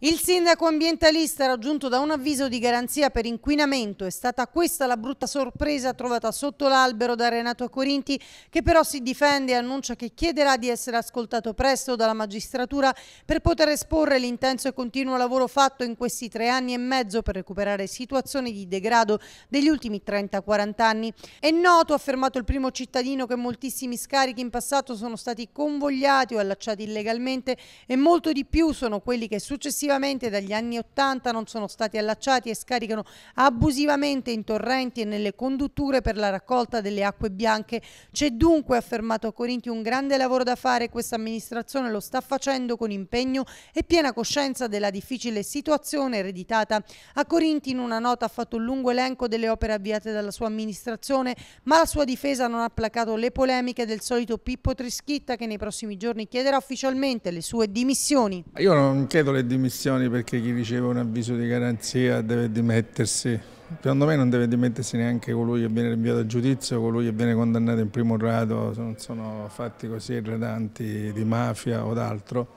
Il sindaco ambientalista raggiunto da un avviso di garanzia per inquinamento è stata questa la brutta sorpresa trovata sotto l'albero da Renato Corinti che però si difende e annuncia che chiederà di essere ascoltato presto dalla magistratura per poter esporre l'intenso e continuo lavoro fatto in questi tre anni e mezzo per recuperare situazioni di degrado degli ultimi 30-40 anni. È noto, ha affermato il primo cittadino, che moltissimi scarichi in passato sono stati convogliati o allacciati illegalmente e molto di più sono quelli che successivamente successivamente dagli anni 80 non sono stati allacciati e scaricano abusivamente in torrenti e nelle condutture per la raccolta delle acque bianche. C'è dunque, ha affermato Corinti, un grande lavoro da fare, questa amministrazione lo sta facendo con impegno e piena coscienza della difficile situazione ereditata. A Corinti in una nota ha fatto un lungo elenco delle opere avviate dalla sua amministrazione, ma la sua difesa non ha placato le polemiche del solito Pippo Trischitta che nei prossimi giorni chiederà ufficialmente le sue dimissioni. Io non chiedo le dimissioni dimissioni perché chi riceve un avviso di garanzia deve dimettersi. Secondo me non deve dimettersi neanche colui che viene rinviato a giudizio, colui che viene condannato in primo grado, non sono fatti così irredanti di mafia o d'altro.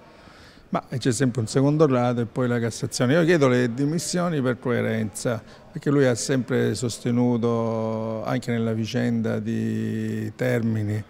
Ma c'è sempre un secondo grado e poi la Cassazione. Io chiedo le dimissioni per coerenza, perché lui ha sempre sostenuto, anche nella vicenda di Termini,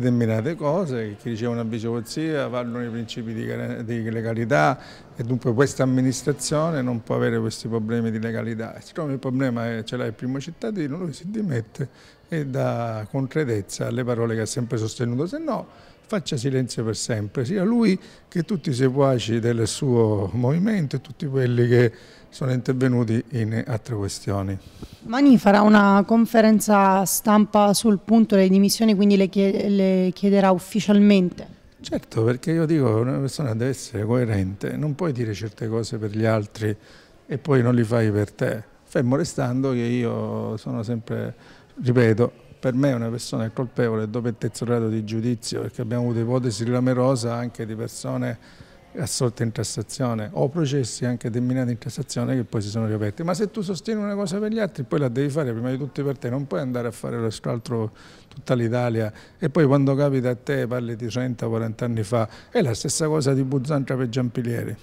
determinate cose, che dicevano una vicevorzia valgono i principi di, di, legalità e dunque questa amministrazione non può avere questi problemi di legalità. Siccome il problema è, ce l'ha il primo cittadino, lui si dimette e dà concretezza alle parole che ha sempre sostenuto, se no faccia silenzio per sempre, sia lui che tutti i seguaci del suo movimento e tutti quelli che sono intervenuti in altre questioni. Mani farà una conferenza stampa sul punto delle dimissioni, quindi le, chied le chiederà ufficialmente? Certo, perché io dico che una persona deve essere coerente, non puoi dire certe cose per gli altri e poi non li fai per te. Fermo restando che io sono sempre, ripeto, per me una persona è colpevole dopo il terzo grado di giudizio, perché abbiamo avuto ipotesi glamerosa anche di persone assolta in tassazione o processi anche terminati in tassazione che poi si sono riaperti. Ma se tu sostieni una cosa per gli altri, poi la devi fare prima di tutto per te, non puoi andare a fare lo l'altro tutta l'Italia e poi quando capita a te parli di 30-40 anni fa, è la stessa cosa di Buzzantra per Giampilieri.